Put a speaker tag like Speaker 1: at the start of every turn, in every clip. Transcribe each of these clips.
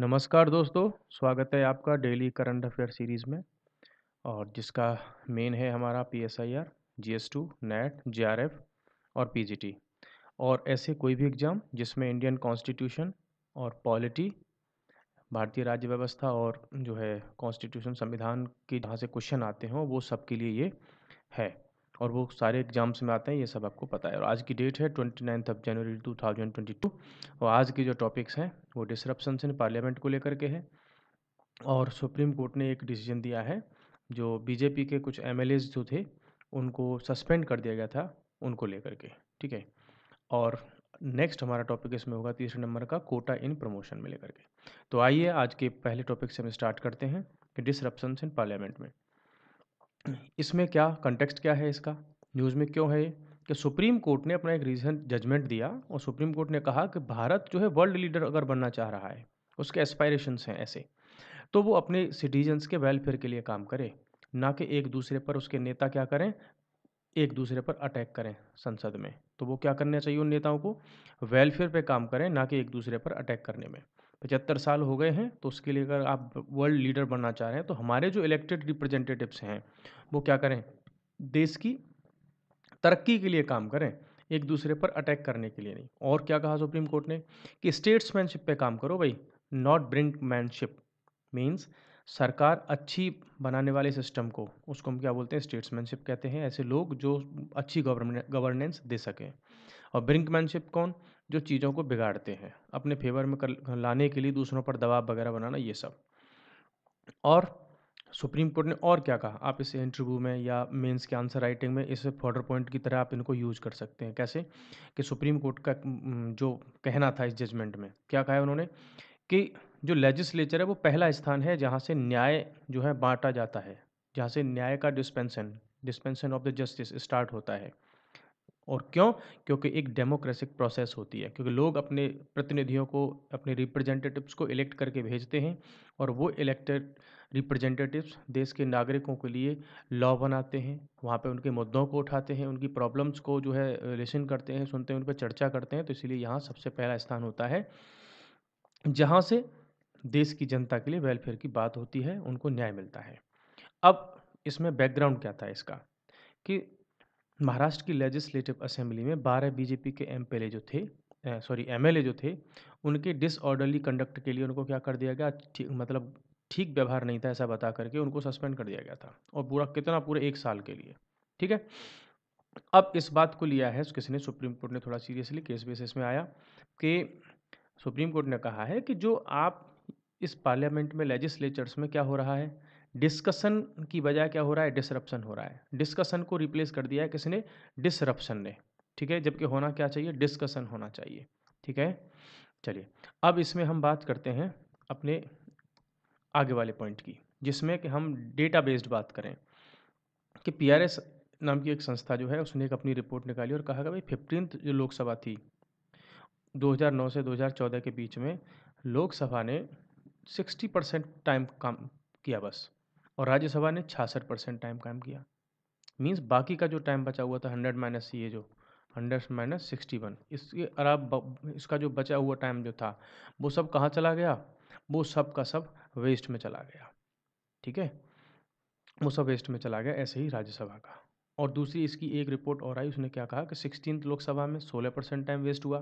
Speaker 1: नमस्कार दोस्तों स्वागत है आपका डेली करंट अफेयर सीरीज़ में और जिसका मेन है हमारा P S I R G S two NET J R F और पी जी टी और ऐसे कोई भी एग्ज़ाम जिसमें इंडियन कॉन्स्टिट्यूशन और पॉलिटी भारतीय राज्य व्यवस्था और जो है कॉन्स्टिट्यूशन संविधान के जहाँ से क्वेश्चन आते हों वो सबके लिए ये है और वो सारे एग्ज़ाम्स में आते हैं ये सब आपको पता है और आज की डेट है twenty ninth of January two thousand twenty two और आज के जो टॉपिक्स हैं वो डिसरप्शन इन पार्लियामेंट को लेकर के है और सुप्रीम कोर्ट ने एक डिसीजन दिया है जो बीजेपी के कुछ एम जो थे उनको सस्पेंड कर दिया गया था उनको लेकर के ठीक है और नेक्स्ट हमारा टॉपिक इसमें होगा तीसरे नंबर का कोटा इन प्रमोशन में लेकर के तो आइए आज के पहले टॉपिक से हम स्टार्ट करते हैं कि डिसरप्शन इन पार्लियामेंट में इसमें क्या कंटेक्स्ट क्या है इसका न्यूज़ में क्यों है कि सुप्रीम कोर्ट ने अपना एक रीजन जजमेंट दिया और सुप्रीम कोर्ट ने कहा कि भारत जो है वर्ल्ड लीडर अगर बनना चाह रहा है उसके एस्पायरेशंस हैं ऐसे तो वो अपने सिटीजन्स के वेलफेयर के लिए काम करे ना कि एक दूसरे पर उसके नेता क्या करें एक दूसरे पर अटैक करें संसद में तो वो क्या करना चाहिए उन नेताओं को वेलफेयर पे काम करें ना कि एक दूसरे पर अटैक करने में पचहत्तर साल हो गए हैं तो उसके लिए अगर आप वर्ल्ड लीडर बनना चाह रहे हैं तो हमारे जो इलेक्टेड रिप्रेजेंटेटिव्स हैं वो क्या करें देश की तरक्की के लिए काम करें एक दूसरे पर अटैक करने के लिए नहीं और क्या कहा सुप्रीम कोर्ट ने कि स्टेट्समैनशिप पे काम करो भाई नॉट ब्रिंक मैनशिप मीन्स सरकार अच्छी बनाने वाले सिस्टम को उसको हम क्या बोलते हैं स्टेट्समैनशिप कहते हैं ऐसे लोग जो अच्छी गवर्नेंस दे सकें और ब्रिंकमैनशिप कौन जो चीज़ों को बिगाड़ते हैं अपने फेवर में कर लाने के लिए दूसरों पर दबाव वगैरह बनाना ये सब और सुप्रीम कोर्ट ने और क्या कहा आप इस इंटरव्यू में या मेंस के आंसर राइटिंग में इस फॉर्डर पॉइंट की तरह आप इनको यूज़ कर सकते हैं कैसे कि सुप्रीम कोर्ट का जो कहना था इस जजमेंट में क्या कहा है उन्होंने कि जो लेजिस्लेचर है वो पहला स्थान है जहाँ से न्याय जो है बांटा जाता है जहाँ से न्याय का dispensation dispensation of the justice start होता है और क्यों क्योंकि एक डेमोक्रेसिक प्रोसेस होती है क्योंकि लोग अपने प्रतिनिधियों को अपने रिप्रेजेंटेटिव्स को इलेक्ट करके भेजते हैं और वो इलेक्टेड रिप्रेजेंटेटिव्स देश के नागरिकों के लिए लॉ बनाते हैं वहाँ पे उनके मुद्दों को उठाते हैं उनकी प्रॉब्लम्स को जो है लिसन करते हैं सुनते हैं उन पर चर्चा करते हैं तो इसलिए यहाँ सबसे पहला स्थान होता है जहाँ से देश की जनता के लिए वेलफेयर की बात होती है उनको न्याय मिलता है अब इसमें बैकग्राउंड क्या था इसका कि महाराष्ट्र की लेजिस्लेटिव असेंबली में बारह बीजेपी के एम जो थे सॉरी एम जो थे उनके डिसऑर्डरली कंडक्ट के लिए उनको क्या कर दिया गया मतलब ठीक व्यवहार नहीं था ऐसा बता करके उनको सस्पेंड कर दिया गया था और पूरा कितना पूरे एक साल के लिए ठीक है अब इस बात को लिया है किसी ने सुप्रीम कोर्ट ने थोड़ा सीरियसली केस बेसिस में आया कि सुप्रीम कोर्ट ने कहा है कि जो आप इस पार्लियामेंट में लेजिस्लेचर्स में क्या हो रहा है डिस्कशन की बजाय क्या हो रहा है डिसरप्शन हो रहा है डिस्कशन को रिप्लेस कर दिया है किसने डिसरप्शन ने ठीक है जबकि होना क्या चाहिए डिस्कशन होना चाहिए ठीक है चलिए अब इसमें हम बात करते हैं अपने आगे वाले पॉइंट की जिसमें कि हम डेटा बेस्ड बात करें कि पी नाम की एक संस्था जो है उसने एक अपनी रिपोर्ट निकाली और कहा कि भाई फिफ्टीन जो लोकसभा थी 2009 से 2014 के बीच में लोकसभा ने 60 परसेंट टाइम काम किया बस और राज्यसभा ने छियासठ परसेंट टाइम काम किया मीन्स बाकी का जो टाइम बचा हुआ था हंड्रेड माइनस ये जो हंड्रेड माइनस सिक्सटी वन इसके अराब इसका जो बचा हुआ टाइम जो था वो सब कहाँ चला गया वो सब का सब वेस्ट में चला गया ठीक है वो सब वेस्ट में चला गया ऐसे ही राज्यसभा का और दूसरी इसकी एक रिपोर्ट और आई उसने क्या कहा कि सिक्सटीन लोकसभा में सोलह परसेंट टाइम वेस्ट हुआ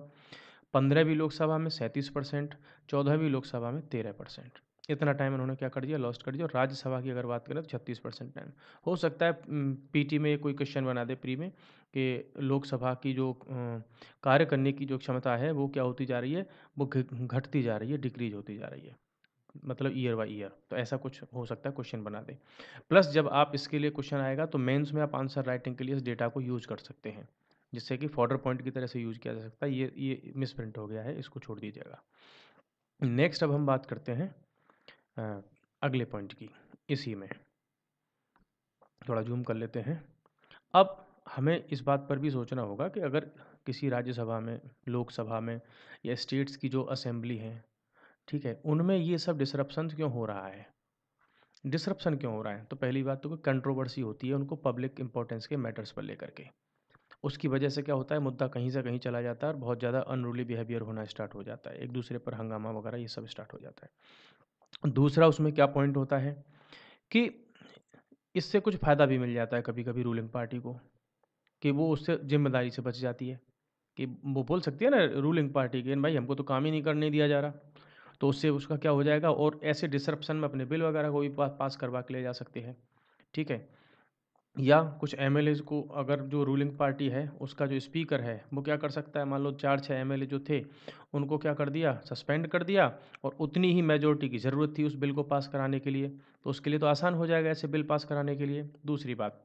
Speaker 1: पंद्रहवीं लोकसभा में सैंतीस परसेंट चौदहवीं लोकसभा में तेरह परसेंट इतना टाइम उन्होंने क्या कर दिया लॉस्ट कर दिया और राज्यसभा की अगर बात करें तो छत्तीस परसेंट टाइम हो सकता है पीटी में कोई क्वेश्चन बना दे प्री में कि लोकसभा की जो कार्य करने की जो क्षमता है वो क्या होती जा रही है वो घटती जा रही है डिक्रीज होती जा रही है मतलब ईयर बाई ईयर तो ऐसा कुछ हो सकता है क्वेश्चन बना दे प्लस जब आप इसके लिए क्वेश्चन आएगा तो मेन्स में आप आंसर राइटिंग के लिए इस डेटा को यूज कर सकते हैं जिससे कि फॉर्डर पॉइंट की तरह से यूज किया जा सकता है ये ये मिसप्रिंट हो गया है इसको छोड़ दीजिएगा नेक्स्ट अब हम बात करते हैं अगले पॉइंट की इसी में थोड़ा जूम कर लेते हैं अब हमें इस बात पर भी सोचना होगा कि अगर किसी राज्यसभा में लोकसभा में या स्टेट्स की जो असेंबली हैं ठीक है उनमें ये सब डिसरप्शन क्यों हो रहा है डिसरप्शन क्यों हो रहा है तो पहली बात तो कोई कंट्रोवर्सी होती है उनको पब्लिक इंपॉर्टेंस के मैटर्स पर लेकर के उसकी वजह से क्या होता है मुद्दा कहीं से कहीं चला जाता है और बहुत ज़्यादा अनरूली बिहेवियर होना स्टार्ट हो जाता है एक दूसरे पर हंगामा वगैरह ये सब स्टार्ट हो जाता है दूसरा उसमें क्या पॉइंट होता है कि इससे कुछ फ़ायदा भी मिल जाता है कभी कभी रूलिंग पार्टी को कि वो उससे जिम्मेदारी से बच जाती है कि वो बोल सकती है ना रूलिंग पार्टी के भाई हमको तो काम ही नहीं करने दिया जा रहा तो उससे उसका क्या हो जाएगा और ऐसे डिसरप्शन में अपने बिल वगैरह को भी पास करवा के ले जा सकते हैं ठीक है या कुछ एम एल एज़ को अगर जो रूलिंग पार्टी है उसका जो स्पीकर है वो क्या कर सकता है मान लो चार छः एम एल ए जो थे उनको क्या कर दिया सस्पेंड कर दिया और उतनी ही मेजोरिटी की ज़रूरत थी उस बिल को पास कराने के लिए तो उसके लिए तो आसान हो जाएगा ऐसे बिल पास कराने के लिए दूसरी बात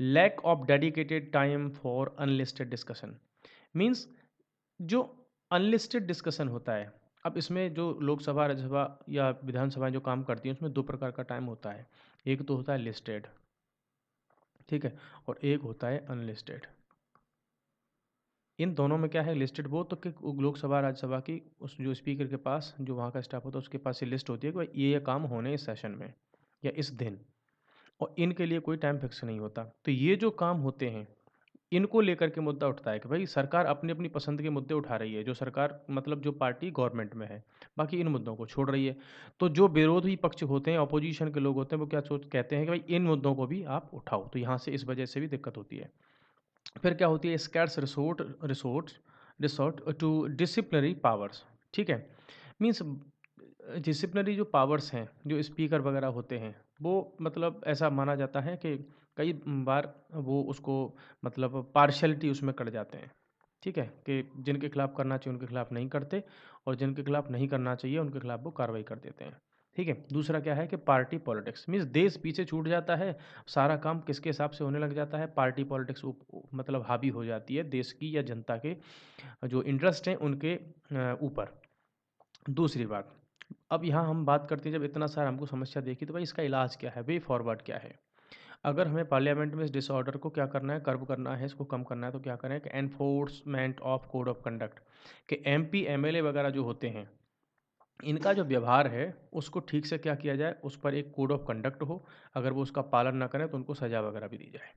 Speaker 1: lack of dedicated time for unlisted discussion means जो अनलिस्टेड डिस्कशन होता है अब इसमें जो लोकसभा राज्यसभा या विधानसभा जो काम करती हैं उसमें दो प्रकार का टाइम होता है एक तो होता है लिस्टेड ठीक है और एक होता है अनलिस्टेड इन दोनों में क्या है लिस्टेड वो तो कि लोकसभा राज्यसभा की उस जो स्पीकर के पास जो वहाँ का स्टाफ होता है उसके पास ये लिस्ट होती है कि ये ये काम होने इस सेशन में या इस दिन और इनके लिए कोई टाइम फिक्स नहीं होता तो ये जो काम होते हैं इनको लेकर के मुद्दा उठता है कि भाई सरकार अपनी अपनी पसंद के मुद्दे उठा रही है जो सरकार मतलब जो पार्टी गवर्नमेंट में है बाकी इन मुद्दों को छोड़ रही है तो जो विरोधी पक्ष होते हैं अपोजिशन के लोग होते हैं वो क्या सोच कहते हैं कि भाई इन मुद्दों को भी आप उठाओ तो यहाँ से इस वजह से भी दिक्कत होती है फिर क्या होती है स्कैट्स resort resort resort to disciplinary powers ठीक है मीन्स डिसिप्लिनरी जो पावर्स हैं जो स्पीकर वगैरह होते हैं वो मतलब ऐसा माना जाता है कि कई बार वो उसको मतलब पार्शलिटी उसमें कर जाते हैं ठीक है कि जिनके खिलाफ़ करना चाहिए उनके खिलाफ़ नहीं करते और जिनके खिलाफ़ नहीं करना चाहिए उनके खिलाफ़ वो कार्रवाई कर देते हैं ठीक है दूसरा क्या है कि पार्टी पॉलिटिक्स मीन्स देश पीछे छूट जाता है सारा काम किसके हिसाब से होने लग जाता है पार्टी पॉलिटिक्स मतलब हावी हो जाती है देश की या जनता के जो इंटरेस्ट हैं उनके ऊपर दूसरी बात अब यहाँ हम बात करते हैं जब इतना सारा हमको समस्या देखी तो भाई इसका इलाज क्या है वे फॉरवर्ड क्या है अगर हमें पार्लियामेंट में इस डिसऑर्डर को क्या करना है कर्व करना है इसको कम करना है तो क्या करें कि enforcement of code of conduct कि एम पी वगैरह जो होते हैं इनका जो व्यवहार है उसको ठीक से क्या किया जाए उस पर एक कोड ऑफ कंडक्ट हो अगर वो उसका पालन ना करें तो उनको सजा वगैरह भी दी जाए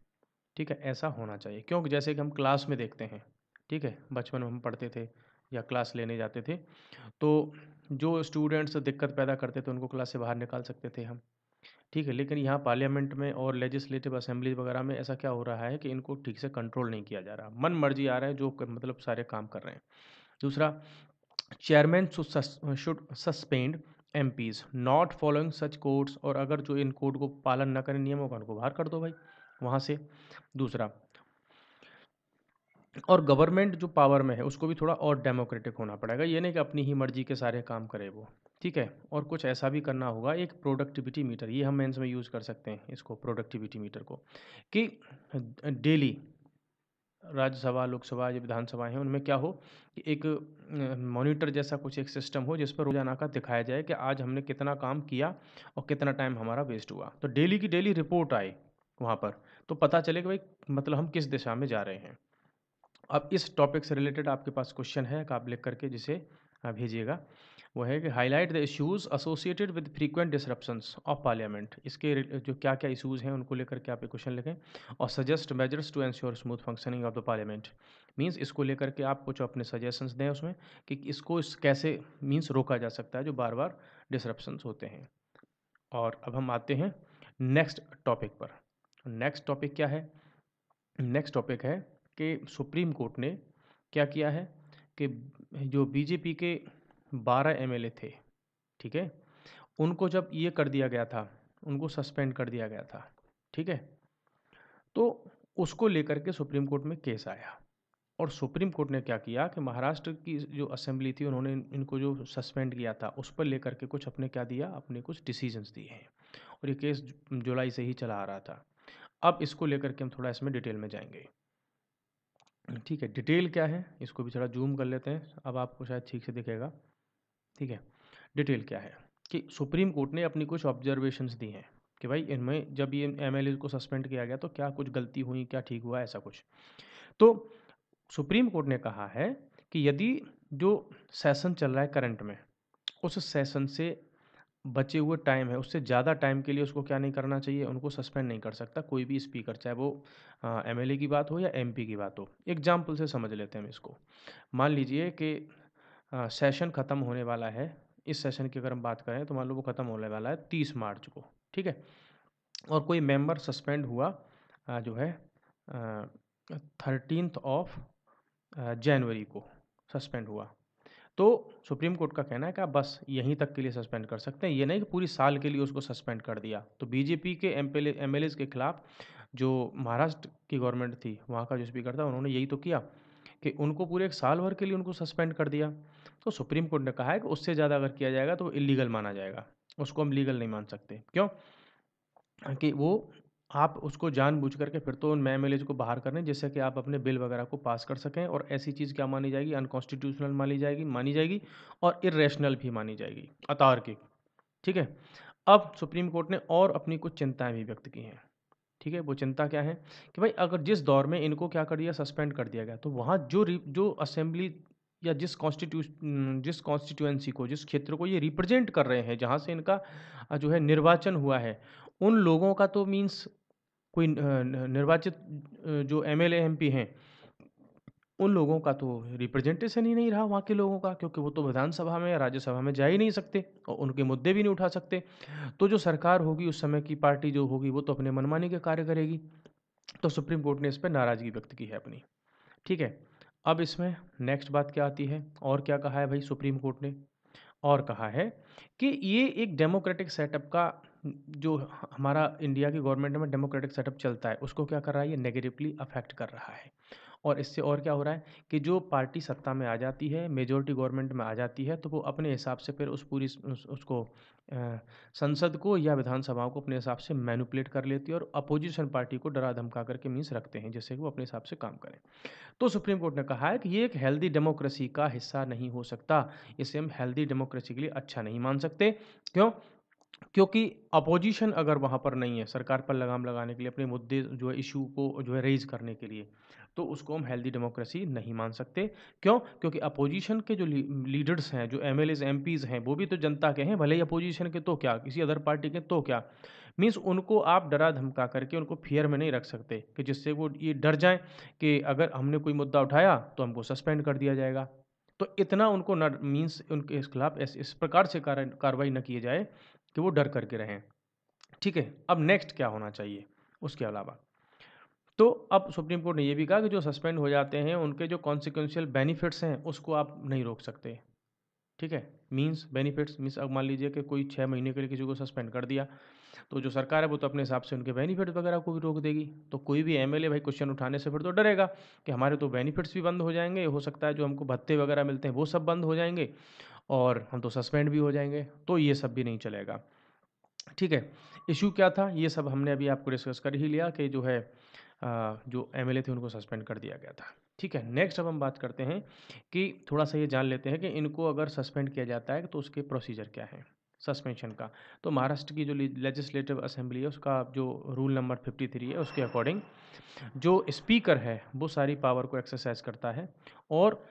Speaker 1: ठीक है ऐसा होना चाहिए क्योंकि जैसे कि हम क्लास में देखते हैं ठीक है बचपन में हम पढ़ते थे या क्लास लेने जाते थे तो जो स्टूडेंट्स दिक्कत पैदा करते थे उनको क्लास से बाहर निकाल सकते थे हम ठीक है लेकिन यहाँ पार्लियामेंट में और लेजिस्लेटिव असेंबली वगैरह में ऐसा क्या हो रहा है कि इनको ठीक से कंट्रोल नहीं किया जा रहा मन मर्जी आ रहा है जो मतलब सारे काम कर रहे हैं दूसरा chairman should suspend M Ps not following such codes और अगर जो इन कोड को पालन ना करें नियमों का उनको बाहर कर दो भाई वहाँ से दूसरा और गवर्नमेंट जो पावर में है उसको भी थोड़ा और डेमोक्रेटिक होना पड़ेगा ये नहीं कि अपनी ही मर्जी के सारे काम करे वो ठीक है और कुछ ऐसा भी करना होगा एक प्रोडक्टिविटी मीटर ये हम मेंस में यूज़ कर सकते हैं इसको प्रोडक्टिविटी मीटर को कि डेली राज्यसभा लोकसभा या विधानसभा हैं उनमें क्या हो कि एक मॉनिटर जैसा कुछ एक सिस्टम हो जिस पर रोजाना का दिखाया जाए कि आज हमने कितना काम किया और कितना टाइम हमारा वेस्ट हुआ तो डेली की डेली रिपोर्ट आए वहाँ पर तो पता चले कि भाई मतलब हम किस दिशा में जा रहे हैं अब इस टॉपिक से रिलेटेड आपके पास क्वेश्चन है आप लिख करके जिसे भेजिएगा वो है कि highlight the issues associated with frequent disruptions of parliament इसके जो क्या क्या इशूज़ हैं उनको लेकर के आप एक क्वेश्चन लिखें और suggest measures to ensure smooth functioning of the parliament means इसको लेकर के आप कुछ अपने सजेशंस दें उसमें कि इसको इस कैसे मींस रोका जा सकता है जो बार बार डिसरप्शंस होते हैं और अब हम आते हैं नेक्स्ट टॉपिक पर नेक्स्ट टॉपिक क्या है नेक्स्ट टॉपिक है के सुप्रीम कोर्ट ने क्या किया है कि जो बीजेपी के बारह एमएलए थे ठीक है उनको जब ये कर दिया गया था उनको सस्पेंड कर दिया गया था ठीक है तो उसको लेकर के सुप्रीम कोर्ट में केस आया और सुप्रीम कोर्ट ने क्या किया कि महाराष्ट्र की जो असेंबली थी उन्होंने इनको जो सस्पेंड किया था उस पर लेकर के कुछ अपने क्या दिया अपने कुछ डिसीजंस दिए हैं और ये केस जुलाई से ही चला आ रहा था अब इसको लेकर के हम थोड़ा इसमें डिटेल में जाएंगे ठीक है डिटेल क्या है इसको भी थोड़ा जूम कर लेते हैं अब आपको शायद ठीक से दिखेगा ठीक है डिटेल क्या है कि सुप्रीम कोर्ट ने अपनी कुछ ऑब्जर्वेशंस दी हैं कि भाई इनमें जब ये एम को सस्पेंड किया गया तो क्या कुछ गलती हुई क्या ठीक हुआ ऐसा कुछ तो सुप्रीम कोर्ट ने कहा है कि यदि जो सेशन चल रहा है करंट में उस सेशन से बचे हुए टाइम है उससे ज़्यादा टाइम के लिए उसको क्या नहीं करना चाहिए उनको सस्पेंड नहीं कर सकता कोई भी स्पीकर चाहे वो एम की बात हो या एम की बात हो एग्जाम्पल से समझ लेते हैं हम इसको मान लीजिए कि सेशन ख़त्म होने वाला है इस सेशन की अगर हम बात करें तो मान लो वो ख़त्म होने वाला है तीस मार्च को ठीक है और कोई मेंबर सस्पेंड हुआ जो है थर्टीनथ ऑफ जनवरी को सस्पेंड हुआ तो सुप्रीम कोर्ट का कहना है कि आप बस यहीं तक के लिए सस्पेंड कर सकते हैं ये नहीं कि पूरी साल के लिए उसको सस्पेंड कर दिया तो बीजेपी के एम एल के खिलाफ जो महाराष्ट्र की गवर्नमेंट थी वहाँ का जो स्पीकर था उन्होंने यही तो किया कि उनको पूरे एक साल भर के लिए उनको सस्पेंड कर दिया तो सुप्रीम कोर्ट ने कहा है कि उससे ज़्यादा अगर किया जाएगा तो वो इलीगल माना जाएगा उसको हम लीगल नहीं मान सकते क्यों कि वो आप उसको जानबूझ करके फिर तो उन मैम एल को बाहर कर रहे हैं जिससे कि आप अपने बिल वगैरह को पास कर सकें और ऐसी चीज़ क्या मानी जाएगी अनकॉन्स्टिट्यूशनल मानी जाएगी मानी जाएगी और इरेशनल भी मानी जाएगी अतार्किक ठीक है अब सुप्रीम कोर्ट ने और अपनी कुछ चिंताएं भी व्यक्त की हैं ठीक है वो चिंता क्या है कि भाई अगर जिस दौर में इनको क्या कर दिया सस्पेंड कर दिया गया तो वहाँ जो जो असेंबली या जिस कॉन्स्टिट्यूशन जिस कॉन्स्टिट्यूएंसी को जिस क्षेत्र को ये रिप्रेजेंट कर रहे हैं जहाँ से इनका जो है निर्वाचन हुआ है उन लोगों का तो मीन्स कोई निर्वाचित जो एम एल हैं उन लोगों का तो रिप्रेजेंटेशन ही नहीं रहा वहाँ के लोगों का क्योंकि वो तो विधानसभा में या राज्यसभा में जा ही नहीं सकते और उनके मुद्दे भी नहीं उठा सकते तो जो सरकार होगी उस समय की पार्टी जो होगी वो तो अपने मनमानी के कार्य करेगी तो सुप्रीम कोर्ट ने इस पर नाराज़गी व्यक्त की है अपनी ठीक है अब इसमें नेक्स्ट बात क्या आती है और क्या कहा है भाई सुप्रीम कोर्ट ने और कहा है कि ये एक डेमोक्रेटिक सेटअप का जो हमारा इंडिया की गवर्नमेंट में डेमोक्रेटिक सेटअप चलता है उसको क्या कर रहा है ये नेगेटिवली अफेक्ट कर रहा है और इससे और क्या हो रहा है कि जो पार्टी सत्ता में आ जाती है मेजोरिटी गवर्नमेंट में आ जाती है तो वो अपने हिसाब से फिर उस पूरी उस, उसको संसद को या विधानसभाओं को अपने हिसाब से मैनुपलेट कर लेती है और अपोजिशन पार्टी को डरा धमका करके मीन्स रखते हैं जिससे कि वो अपने हिसाब से काम करें तो सुप्रीम कोर्ट ने कहा है कि ये एक हेल्दी डेमोक्रेसी का हिस्सा नहीं हो सकता इसे हम हेल्दी डेमोक्रेसी के लिए अच्छा नहीं मान सकते क्यों क्योंकि अपोजिशन अगर वहाँ पर नहीं है सरकार पर लगाम लगाने के लिए अपने मुद्दे जो है इशू को जो है रेज करने के लिए तो उसको हम हेल्दी डेमोक्रेसी नहीं मान सकते क्यों क्योंकि अपोजिशन के जो लीडर्स हैं जो एम एल हैं वो भी तो जनता के हैं भले ही अपोजिशन के तो क्या किसी अदर पार्टी के तो क्या मीन्स उनको आप डरा धमका करके उनको फियर में नहीं रख सकते कि जिससे वो ये डर जाएं कि अगर हमने कोई मुद्दा उठाया तो हमको सस्पेंड कर दिया जाएगा तो इतना उनको न मीन्स उनके खिलाफ इस, इस प्रकार से कार्रवाई न की जाए कि वो डर करके रहें ठीक है अब नेक्स्ट क्या होना चाहिए उसके अलावा तो अब सुप्रीम कोर्ट ने ये भी कहा कि जो सस्पेंड हो जाते हैं उनके जो कॉन्सिक्वेंशियल बेनिफिट्स हैं उसको आप नहीं रोक सकते ठीक है मीन्स बेनिफिट्स मीन्स अब मान लीजिए कि कोई छः महीने के लिए किसी को सस्पेंड कर दिया तो जो सरकार है वो तो अपने हिसाब से उनके बेनिफिट वगैरह को भी रोक देगी तो कोई भी एमएलए भाई क्वेश्चन उठाने से फिर तो डरेगा कि हमारे तो बेनिफिट्स भी बंद हो जाएंगे हो सकता है जो हमको भत्ते वगैरह मिलते हैं वो सब बंद हो जाएंगे और हम तो सस्पेंड भी हो जाएंगे तो ये सब भी नहीं चलेगा ठीक है इशू क्या था ये सब हमने अभी आपको डिस्कस कर ही लिया कि जो है जो एम थे उनको सस्पेंड कर दिया गया था ठीक है नेक्स्ट अब हम बात करते हैं कि थोड़ा सा ये जान लेते हैं कि इनको अगर सस्पेंड किया जाता है तो उसके प्रोसीजर क्या है सस्पेंशन का तो महाराष्ट्र की जो लेजिस्लेटिव असेंबली है उसका जो रूल नंबर फिफ्टी थ्री है उसके अकॉर्डिंग जो स्पीकर है वो सारी पावर को एक्सरसाइज करता है और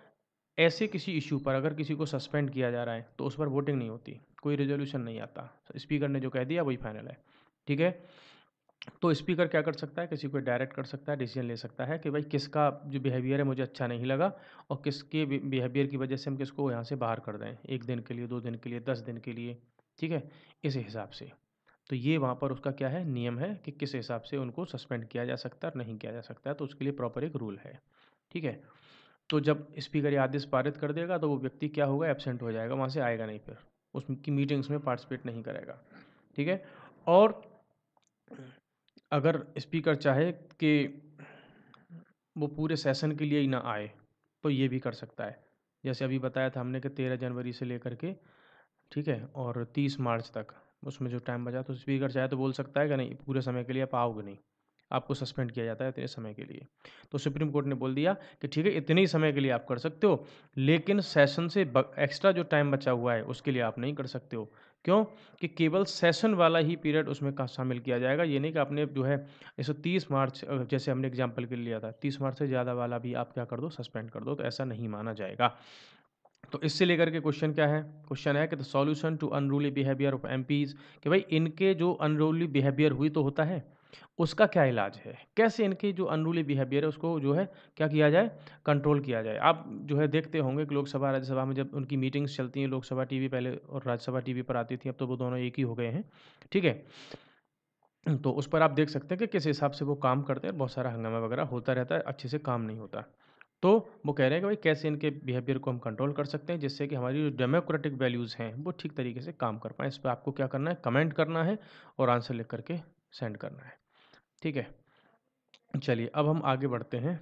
Speaker 1: ऐसे किसी इशू पर अगर किसी को सस्पेंड किया जा रहा है तो उस पर वोटिंग नहीं होती कोई रेजोल्यूशन नहीं आता स्पीकर ने जो कह दिया वही फाइनल है ठीक है तो स्पीकर क्या कर सकता है किसी को डायरेक्ट कर सकता है डिसीजन ले सकता है कि भाई किसका जो बिहेवियर है मुझे अच्छा नहीं लगा और किसके बिहेवियर की वजह से हम किसको यहाँ से बाहर कर दें एक दिन के लिए दो दिन के लिए दस दिन के लिए ठीक है इस हिसाब से तो ये वहाँ पर उसका क्या है नियम है कि किस हिसाब से उनको सस्पेंड किया जा सकता है और नहीं किया जा सकता है तो उसके लिए प्रॉपर एक रूल है ठीक है तो जब स्पीकर ये आदेश पारित कर देगा तो वो व्यक्ति क्या होगा एबसेंट हो जाएगा वहाँ से आएगा नहीं फिर उसकी मीटिंग्स में पार्टिसिपेट नहीं करेगा ठीक है और अगर स्पीकर चाहे कि वो पूरे सेशन के लिए ही ना आए तो ये भी कर सकता है जैसे अभी बताया था हमने कि तेरह जनवरी से लेकर के ठीक है और तीस मार्च तक उसमें जो टाइम बचा तो स्पीकर चाहे तो बोल सकता है कि नहीं पूरे समय के लिए आप आओगे नहीं आपको सस्पेंड किया जाता है इतने समय के लिए तो सुप्रीम कोर्ट ने बोल दिया कि ठीक है इतने ही समय के लिए आप कर सकते हो लेकिन सेशन से एक्स्ट्रा जो टाइम बचा हुआ है उसके लिए आप नहीं कर सकते हो क्यों कि केवल सेशन वाला ही पीरियड उसमें शामिल किया जाएगा ये नहीं कि आपने जो है जैसे तीस मार्च जैसे हमने एग्जाम्पल के लिए लिया था तीस मार्च से ज़्यादा वाला भी आप क्या कर दो सस्पेंड कर दो तो ऐसा नहीं माना जाएगा तो इससे लेकर के क्वेश्चन क्या है क्वेश्चन है कि the solution to unruly behaviour of MPs कि भाई इनके जो अनरूली बिहेवियर हुई तो होता है उसका क्या इलाज है कैसे इनकी जो अनरूली बिहेवियर है उसको जो है क्या किया जाए कंट्रोल किया जाए आप जो है देखते होंगे कि लोकसभा राज्यसभा में जब उनकी मीटिंग्स चलती हैं लोकसभा टीवी पहले और राज्यसभा टीवी पर आती थी अब तो वो दोनों एक ही हो गए हैं ठीक है तो उस पर आप देख सकते हैं कि किस हिसाब से वो काम करते हैं बहुत सारा हंगामा वगैरह होता रहता है अच्छे से काम नहीं होता तो वो कह रहे हैं कि भाई कैसे इनके बिहेवियर को हम कंट्रोल कर सकते हैं जिससे कि हमारी जो डेमोक्रेटिक वैल्यूज़ हैं वो ठीक तरीके से काम कर पाएँ इस पर आपको क्या करना है कमेंट करना है और आंसर लिख करके सेंड करना है ठीक है चलिए अब हम आगे बढ़ते हैं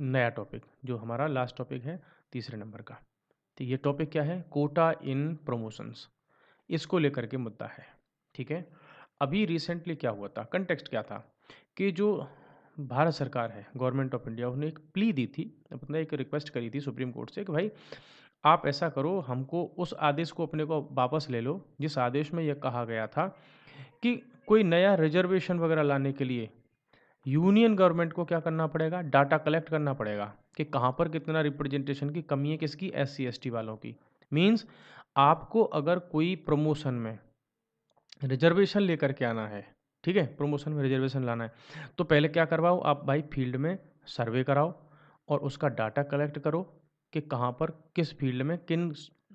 Speaker 1: नया टॉपिक जो हमारा लास्ट टॉपिक है तीसरे नंबर का तो ये टॉपिक क्या है कोटा इन प्रमोशंस इसको लेकर के मुद्दा है ठीक है अभी रिसेंटली क्या हुआ था कंटेक्स्ट क्या था कि जो भारत सरकार है गवर्नमेंट ऑफ इंडिया उन्होंने एक प्ली दी थी अपने एक रिक्वेस्ट करी थी सुप्रीम कोर्ट से कि भाई आप ऐसा करो हमको उस आदेश को अपने को वापस ले लो जिस आदेश में यह कहा गया था कि कोई नया रिजर्वेशन वगैरह लाने के लिए यूनियन गवर्नमेंट को क्या करना पड़ेगा डाटा कलेक्ट करना पड़ेगा कि कहाँ पर कितना रिप्रेजेंटेशन की कमी है किसकी एस सी एस टी वालों की मीन्स आपको अगर कोई प्रमोशन में रिजर्वेशन लेकर के आना है ठीक है प्रमोशन में रिजर्वेशन लाना है तो पहले क्या करवाओ आप भाई फील्ड में सर्वे कराओ और उसका डाटा कलेक्ट करो कि कहाँ पर किस फील्ड में किन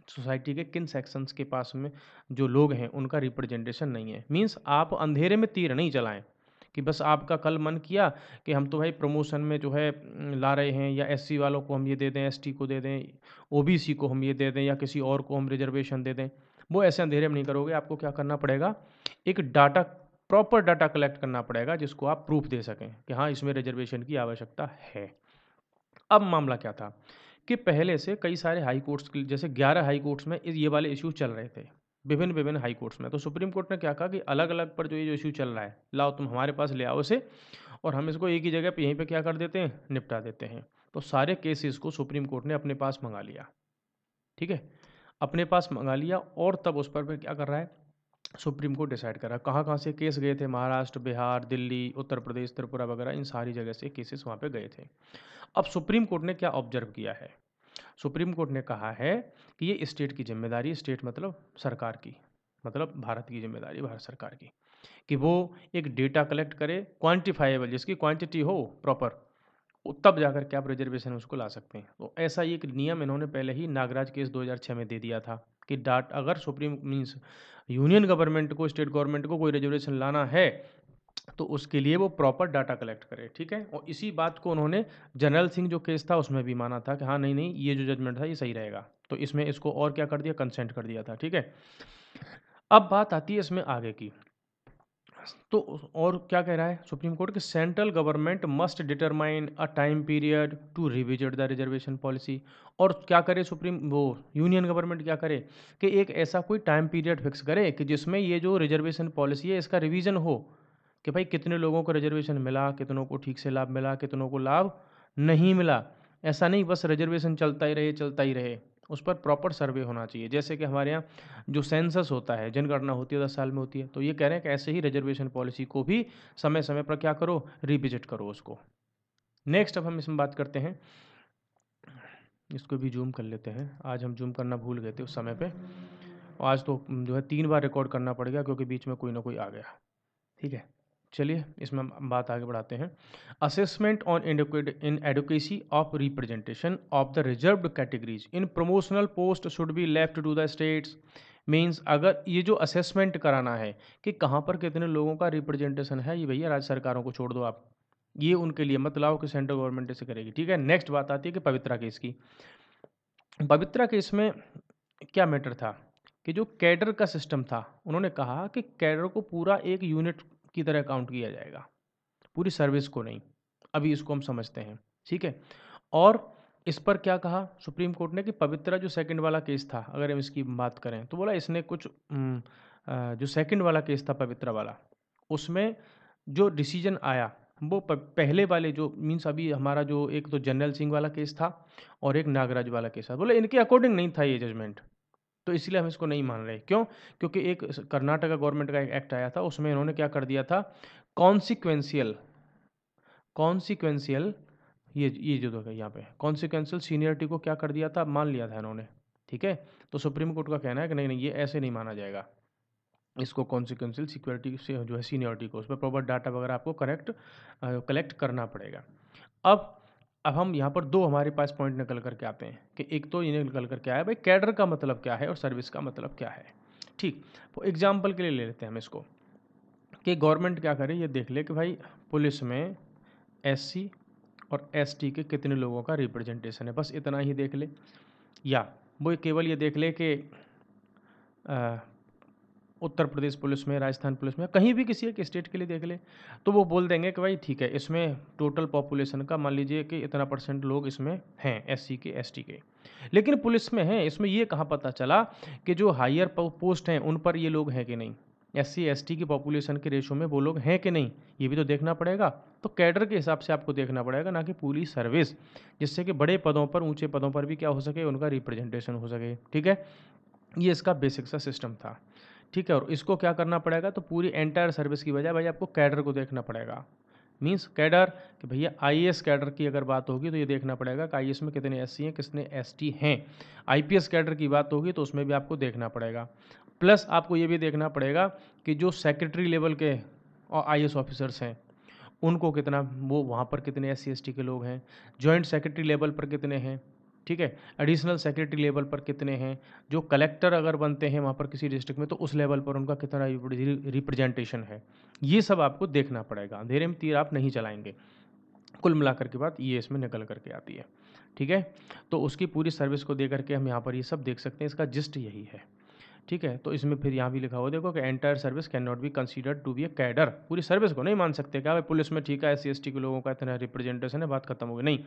Speaker 1: सोसाइटी के किन सेक्शंस के पास में जो लोग हैं उनका रिप्रेजेंटेशन नहीं है मींस आप अंधेरे में तीर नहीं चलाएं कि बस आपका कल मन किया कि हम तो भाई प्रमोशन में जो है ला रहे हैं या एस वालों को हम ये दे दें एस को दे दें ओ को हम ये दे दें या किसी और को हम रिजर्वेशन दे दें वो ऐसे अंधेरे में नहीं करोगे आपको क्या करना पड़ेगा एक डाटा प्रॉपर डाटा कलेक्ट करना पड़ेगा जिसको आप प्रूफ दे सकें कि हाँ इसमें रिजर्वेशन की आवश्यकता है अब मामला क्या था कि पहले से कई सारे हाई कोर्ट्स जैसे ग्यारह हाई कोर्ट्स में ये वाले इश्यूज चल रहे थे विभिन्न विभिन्न हाई कोर्ट्स में तो सुप्रीम कोर्ट ने क्या कहा कि अलग अलग पर जो ये जो इशू चल रहा है लाओ तुम हमारे पास ले आओ इसे और हम इसको एक ही जगह पर यहीं पर क्या कर देते हैं निपटा देते हैं तो सारे केसेस को सुप्रीम कोर्ट ने अपने पास मंगा लिया ठीक है अपने पास मंगा लिया और तब उस पर क्या कर रहा है सुप्रीम कोर्ट डिसाइड कर रहा है कहाँ कहाँ से केस गए थे महाराष्ट्र बिहार दिल्ली उत्तर प्रदेश त्रिपुरा वगैरह इन सारी जगह से केसेस वहाँ पे गए थे अब सुप्रीम कोर्ट ने क्या ऑब्जर्व किया है सुप्रीम कोर्ट ने कहा है कि ये स्टेट की जिम्मेदारी स्टेट मतलब सरकार की मतलब भारत की जिम्मेदारी भारत सरकार की कि वो एक डेटा कलेक्ट करे क्वांटिफाइबल जिसकी क्वांटिटी हो प्रॉपर तब जाकर क्या आप रिजर्वेशन उसको ला सकते हैं तो ऐसा एक नियम इन्होंने पहले ही नागराज केस 2006 में दे दिया था कि डाट अगर सुप्रीम मीन्स यूनियन गवर्नमेंट को स्टेट गवर्नमेंट को कोई रिजर्वेशन लाना है तो उसके लिए वो प्रॉपर डाटा कलेक्ट करे ठीक है और इसी बात को उन्होंने जनरल सिंह जो केस था उसमें भी माना था कि हाँ नहीं नहीं ये जो जजमेंट था ये सही रहेगा तो इसमें इसको और क्या कर दिया कंसेंट कर दिया था ठीक है अब बात आती है इसमें आगे की तो और क्या कह रहा है सुप्रीम कोर्ट कि central government must determine a time period to revisit the reservation policy और क्या करे सुप्रीम वो यूनियन गवर्नमेंट क्या करे कि एक ऐसा कोई टाइम पीरियड फिक्स करे कि जिसमें ये जो रिजर्वेशन पॉलिसी है इसका रिवीजन हो कि भाई कितने लोगों को रिजर्वेशन मिला कितनों को ठीक से लाभ मिला कितनों को लाभ नहीं मिला ऐसा नहीं बस रिजर्वेशन चलता ही रहे चलता ही रहे उस पर प्रॉपर सर्वे होना चाहिए जैसे कि हमारे यहाँ जो सेंसस होता है जनगणना होती है दस साल में होती है तो ये कह रहे हैं कि ऐसे ही रिजर्वेशन पॉलिसी को भी समय समय पर क्या करो रिविजिट करो उसको नेक्स्ट अब हम इसमें बात करते हैं इसको भी जूम कर लेते हैं आज हम जूम करना भूल गए थे उस समय पर आज तो जो है तीन बार रिकॉर्ड करना पड़ गया क्योंकि बीच में कोई ना कोई आ गया ठीक है चलिए इसमें हम बात आगे बढ़ाते हैं assessment on inadequacy of representation of the reserve categories in promotional post should be left to the states means अगर ये जो असेसमेंट कराना है कि कहाँ पर कितने लोगों का रिप्रेजेंटेशन है ये भैया राज्य सरकारों को छोड़ दो आप ये उनके लिए मत लाओ कि सेंट्रल गवर्नमेंट इसे करेगी ठीक है नेक्स्ट बात आती है कि पवित्रा केस की पवित्रा केस में क्या मैटर था कि जो कैडर का सिस्टम था उन्होंने कहा कि कैडर को पूरा एक यूनिट की तरह काउंट किया जाएगा पूरी सर्विस को नहीं अभी इसको हम समझते हैं ठीक है और इस पर क्या कहा सुप्रीम कोर्ट ने कि पवित्रा जो सेकंड वाला केस था अगर हम इसकी बात करें तो बोला इसने कुछ जो सेकंड वाला केस था पवित्रा वाला उसमें जो डिसीजन आया वो पहले वाले जो मीन्स अभी हमारा जो एक तो जनरल सिंह वाला केस था और एक नागराज वाला केस था बोले इनके अकॉर्डिंग नहीं था ये जजमेंट तो इसलिए हम इसको नहीं मान रहे क्यों क्योंकि एक कर्नाटका गवर्नमेंट का एक एक्ट आया था उसमें इन्होंने क्या कर दिया था कॉन्सिक्वेंशियल कॉन्सिक्वेंशियल ये ये जो देखा यहाँ पे कॉन्सिक्वेंशियल सीनियरिटी को क्या कर दिया था मान लिया था इन्होंने ठीक है तो सुप्रीम कोर्ट का कहना है कि नहीं नहीं ये ऐसे नहीं माना जाएगा इसको कॉन्सिक्वेंशियल सिक्योरिटी से जो है सीनियरिटी को उस पर प्रॉपर डाटा वगैरह आपको करेक्ट कलेक्ट करना पड़ेगा अब अब हम यहाँ पर दो हमारे पास पॉइंट निकल करके आते हैं कि एक तो ये निकल करके आया भाई कैडर का मतलब क्या है और सर्विस का मतलब क्या है ठीक तो एग्जाम्पल के लिए ले लेते हैं हम इसको कि गवर्नमेंट क्या करे ये देख ले कि भाई पुलिस में एस और एस के कितने लोगों का रिप्रेजेंटेशन है बस इतना ही देख ले या वो केवल ये देख ले कि उत्तर प्रदेश पुलिस में राजस्थान पुलिस में कहीं भी किसी एक स्टेट के लिए देख ले तो वो बोल देंगे कि भाई ठीक है इसमें टोटल पॉपुलेशन का मान लीजिए कि इतना परसेंट लोग इसमें हैं एस के एस के लेकिन पुलिस में हैं इसमें ये कहाँ पता चला कि जो हायर पोस्ट हैं उन पर ये लोग हैं कि नहीं एस सी एस टी की पॉपुलेशन के रेशो में वो लोग हैं कि नहीं ये भी तो देखना पड़ेगा तो कैडर के हिसाब से आपको देखना पड़ेगा ना कि पूरी सर्विस जिससे कि बड़े पदों पर ऊंचे पदों पर भी क्या हो सके उनका रिप्रेजेंटेशन हो सके ठीक है ये इसका बेसिक सा सिस्टम था ठीक है और इसको क्या करना पड़ेगा तो पूरी एंटायर सर्विस की बजाय भाई आपको कैडर को देखना पड़ेगा मीन्स कैडर कि भैया आई एस कैडर की अगर बात होगी तो ये देखना पड़ेगा कि आई एस में कितने एस सी हैं कितने एस टी हैं आई पी एस कैडर की बात होगी तो उसमें भी आपको देखना पड़ेगा प्लस आपको ये भी देखना पड़ेगा कि जो सेक्रेटरी लेवल के और आई एस ऑफिसर्स हैं उनको कितना वो वहाँ पर कितने एस सी एस टी के लोग हैं जॉइंट सेक्रेटरी लेवल पर कितने हैं ठीक है एडिशनल सेक्रेटरी लेवल पर कितने हैं जो कलेक्टर अगर बनते हैं वहाँ पर किसी डिस्ट्रिक्ट में तो उस लेवल पर उनका कितना रिप्रेजेंटेशन है ये सब आपको देखना पड़ेगा अंधेरे में तीर आप नहीं चलाएंगे कुल मिलाकर की बात ये इसमें निकल करके आती है ठीक है तो उसकी पूरी सर्विस को दे करके हम यहाँ पर ये सब देख सकते हैं इसका जिस्ट यही है ठीक है तो इसमें फिर यहाँ भी लिखा हुआ देखो कि entire service can not be considered to be a cadre पूरी सर्विस को नहीं मान सकते क्या भाई पुलिस में ठीक है एस सी के लोगों का इतना रिप्रेजेंटेशन है बात खत्म हो गई नहीं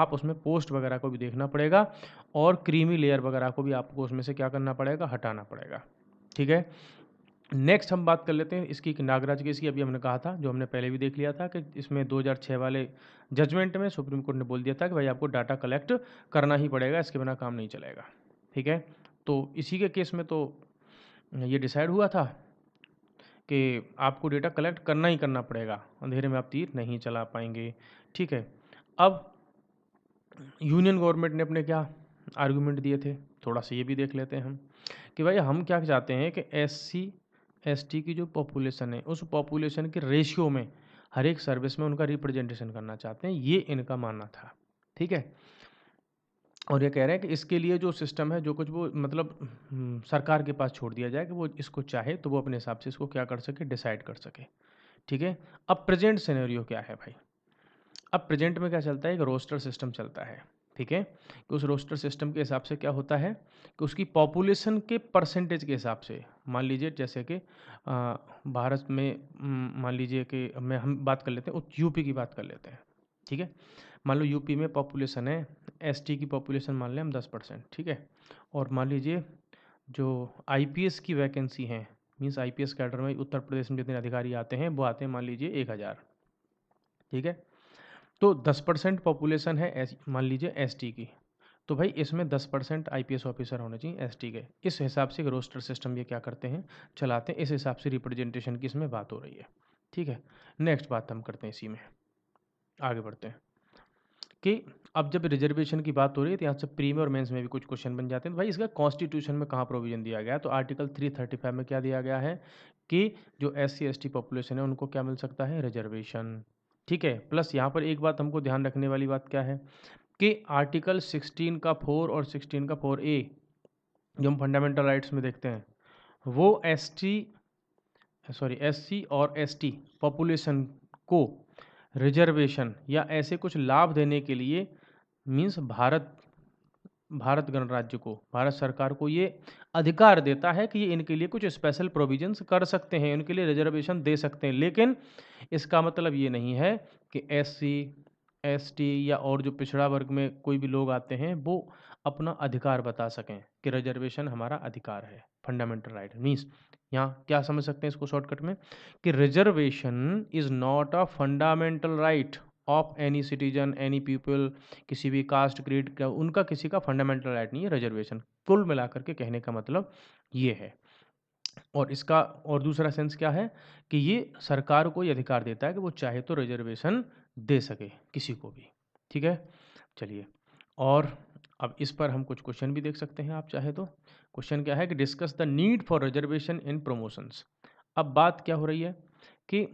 Speaker 1: आप उसमें पोस्ट वगैरह को भी देखना पड़ेगा और क्रीमी लेयर वगैरह को भी आपको उसमें से क्या करना पड़ेगा हटाना पड़ेगा ठीक है नेक्स्ट हम बात कर लेते हैं इसकी नागराज की इसकी अभी हमने कहा था जो हमने पहले भी देख लिया था कि इसमें 2006 वाले जजमेंट में सुप्रीम कोर्ट ने बोल दिया था कि भाई आपको डाटा कलेक्ट करना ही पड़ेगा इसके बिना काम नहीं चलेगा ठीक है तो इसी के केस में तो ये डिसाइड हुआ था कि आपको डेटा कलेक्ट करना ही करना पड़ेगा अंधेरे में आप तीर नहीं चला पाएंगे ठीक है अब यूनियन गवर्नमेंट ने अपने क्या आर्गूमेंट दिए थे थोड़ा सा ये भी देख लेते हैं हम कि भाई हम क्या चाहते हैं कि एस सी एस टी की जो पॉपुलेशन है उस पॉपुलेशन के रेशियो में हर एक सर्विस में उनका रिप्रेजेंटेशन करना चाहते हैं ये इनका मानना था ठीक है और ये कह रहे हैं कि इसके लिए जो सिस्टम है जो कुछ वो मतलब हम्म, सरकार के पास छोड़ दिया जाए कि वो इसको चाहे तो वो अपने हिसाब से इसको क्या कर सके डिसाइड कर सके ठीक है अब प्रेजेंट सिनेरियो क्या है भाई अब प्रेजेंट में क्या चलता है एक रोस्टर सिस्टम चलता है ठीक है कि उस रोस्टर सिस्टम के हिसाब से क्या होता है कि उसकी पॉपुलेशन के परसेंटेज के हिसाब से मान लीजिए जैसे कि भारत में हम्म, मान लीजिए कि मैं हम बात कर लेते हैं यूपी की बात कर लेते हैं ठीक है मान लो यूपी में पॉपुलेशन है एसटी की पॉपुलेशन मान लें हम दस परसेंट ठीक है और मान लीजिए जो आईपीएस की वैकेंसी हैं मीन्स आई पी कैडर में उत्तर प्रदेश में जितने अधिकारी आते हैं वो आते हैं मान लीजिए एक हज़ार ठीक है तो दस परसेंट पॉपुलेशन है मान लीजिए एस की तो भाई इसमें दस परसेंट आई ऑफिसर होने चाहिए एस के इस हिसाब से रोस्टर सिस्टम ये क्या करते हैं चलाते हैं इस हिसाब से रिप्रेजेंटेशन की इसमें बात हो रही है ठीक है नेक्स्ट बात हम करते हैं इसी में आगे बढ़ते हैं कि अब जब रिजर्वेशन की बात हो रही है तो यहाँ से प्रीमियर और मेंस में भी कुछ क्वेश्चन बन जाते हैं तो भाई इसका कॉन्स्टिट्यूशन में कहाँ प्रोविजन दिया गया है तो आर्टिकल 335 में क्या दिया गया है कि जो एस सी एस पॉपुलेशन है उनको क्या मिल सकता है रिजर्वेशन ठीक है प्लस यहाँ पर एक बात हमको ध्यान रखने वाली बात क्या है कि आर्टिकल सिक्सटीन का फोर और सिक्सटीन का फोर ए जो हम फंडामेंटल राइट्स में देखते हैं वो एस सॉरी एस और एस पॉपुलेशन को रिजर्वेशन या ऐसे कुछ लाभ देने के लिए मीन्स भारत भारत गणराज्य को भारत सरकार को ये अधिकार देता है कि ये इनके लिए कुछ स्पेशल प्रोविजंस कर सकते हैं उनके लिए रिजर्वेशन दे सकते हैं लेकिन इसका मतलब ये नहीं है कि एस सी एस टी या और जो पिछड़ा वर्ग में कोई भी लोग आते हैं वो अपना अधिकार बता सकें कि रिजर्वेशन हमारा अधिकार है फंडामेंटल राइट मीन्स यहाँ क्या समझ सकते हैं इसको शॉर्टकट में कि reservation is not a fundamental right of any citizen any people किसी भी कास्ट ग्रेड का उनका किसी का फंडामेंटल राइट नहीं है रिजर्वेशन कुल मिलाकर के कहने का मतलब ये है और इसका और दूसरा सेंस क्या है कि ये सरकार को ये अधिकार देता है कि वो चाहे तो रिजर्वेशन दे सके किसी को भी ठीक है चलिए और अब इस पर हम कुछ क्वेश्चन भी देख सकते हैं आप चाहे तो क्वेश्चन क्या है कि discuss the need for reservation in promotions अब बात क्या हो रही है कि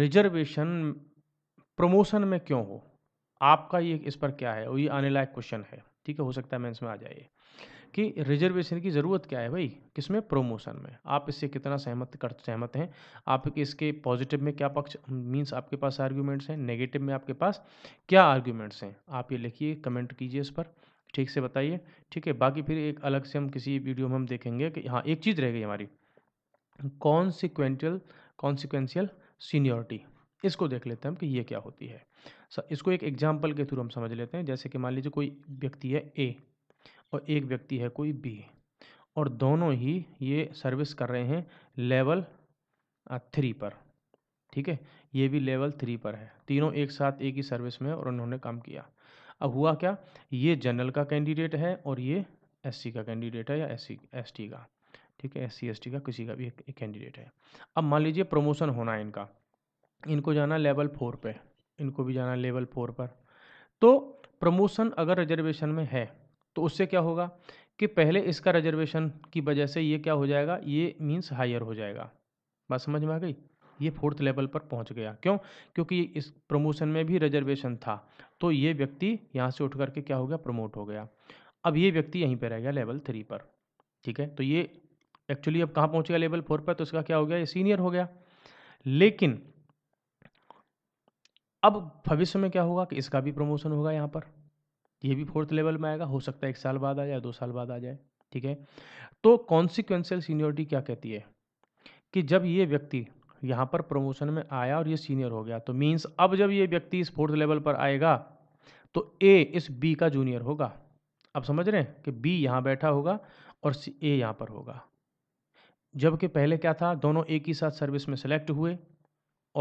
Speaker 1: रिजर्वेशन प्रमोशन में क्यों हो आपका ये इस पर क्या है वही ये आने लायक क्वेश्चन है ठीक है हो सकता है मैं इसमें आ जाइए कि रिजर्वेशन की ज़रूरत क्या है भाई किसमें प्रोमोशन में आप इससे कितना सहमत कर सहमत हैं आप इसके पॉजिटिव में क्या पक्ष मीन्स आपके पास आर्ग्यूमेंट्स हैं नेगेटिव में आपके पास क्या आर्ग्यूमेंट्स हैं आप ये लिखिए कमेंट कीजिए इस पर ठीक से बताइए ठीक है बाकी फिर एक अलग से हम किसी वीडियो में हम देखेंगे कि हाँ एक चीज़ रह गई हमारी कॉन्सिक्वेंटियल कॉन्सिक्वेंशियल सीनियोरिटी इसको देख लेते हैं हम कि ये क्या होती है इसको एक एग्जाम्पल के थ्रू हम समझ लेते हैं जैसे कि मान लीजिए कोई व्यक्ति है ए और एक व्यक्ति है कोई बी और दोनों ही ये सर्विस कर रहे हैं लेवल थ्री पर ठीक है ये भी लेवल थ्री पर है तीनों एक साथ एक ही सर्विस में और उन्होंने काम किया अब हुआ क्या ये जनरल का कैंडिडेट है और ये एस का कैंडिडेट है या एस सी का ठीक है एस सी का किसी का भी एक, एक कैंडिडेट है अब मान लीजिए प्रमोशन होना है इनका इनको जाना लेवल फोर पे इनको भी जाना लेवल फोर पर तो प्रमोशन अगर रिजर्वेशन में है तो उससे क्या होगा कि पहले इसका रिजर्वेशन की वजह से ये क्या हो जाएगा ये मीन्स हायर हो जाएगा बात समझ में आ गई ये फोर्थ लेवल पर पहुंच गया क्यों क्योंकि इस प्रमोशन में भी रिजर्वेशन था तो ये व्यक्ति यहाँ से उठ करके क्या हो गया प्रमोट हो गया अब ये व्यक्ति यहीं पर रह गया लेवल थ्री पर ठीक है तो ये एक्चुअली अब कहाँ पहुँच गया लेवल फोर पर तो इसका क्या हो गया ये सीनियर हो गया लेकिन अब भविष्य में क्या होगा कि इसका भी प्रमोशन होगा यहाँ पर ये भी फोर्थ लेवल में आएगा हो सकता है एक साल बाद आ जाए दो साल बाद आ जाए ठीक है तो कॉन्सिक्वेंशियल सीनियोरिटी क्या कहती है कि जब ये व्यक्ति यहाँ पर प्रमोशन में आया और ये सीनियर हो गया तो मीन्स अब जब ये व्यक्ति इस फोर्थ लेवल पर आएगा तो ए इस बी का जूनियर होगा आप समझ रहे हैं कि बी यहाँ बैठा होगा और सी ए यहाँ पर होगा जबकि पहले क्या था दोनों एक ही साथ सर्विस में सेलेक्ट हुए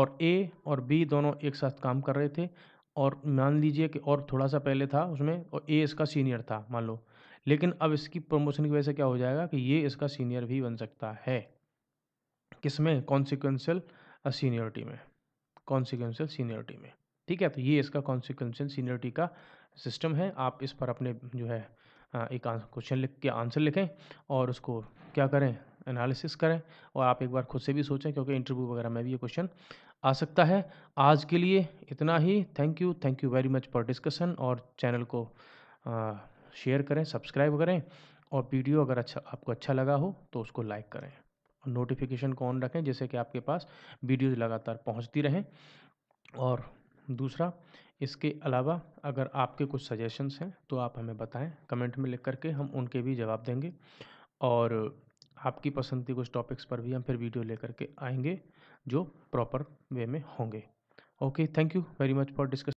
Speaker 1: और ए और बी दोनों एक साथ काम कर रहे थे और मान लीजिए कि और थोड़ा सा पहले था उसमें और ए इसका सीनियर था मान लो लेकिन अब इसकी प्रमोशन की वजह से क्या हो जाएगा कि ये इसका सीनियर भी बन सकता है किसमें कॉन्सिक्वेंशियल सीनियरिटी में कॉन्सिक्वेंशियल सीनियरिटी में ठीक है तो ये इसका कॉन्सिक्वेंशियल सीनियरिटी का सिस्टम है आप इस पर अपने जो है एक क्वेश्चन लिख के आंसर लिखें और उसको क्या करें एनालिसिस करें और आप एक बार खुद से भी सोचें क्योंकि इंटरव्यू वगैरह में भी ये क्वेश्चन आ सकता है आज के लिए इतना ही thank you thank you very much for discussion और चैनल को शेयर करें सब्सक्राइब करें और वीडियो अगर अच्छा आपको अच्छा लगा हो तो उसको लाइक करें और नोटिफिकेशन को ऑन रखें जैसे कि आपके पास वीडियोज़ लगातार पहुंचती रहें और दूसरा इसके अलावा अगर आपके कुछ सजेशंस हैं तो आप हमें बताएं कमेंट में लिख करके हम उनके भी जवाब देंगे और आपकी पसंद के कुछ टॉपिक्स पर भी हम फिर वीडियो लेकर के आएंगे जो प्रॉपर वे में होंगे okay thank you very much for discuss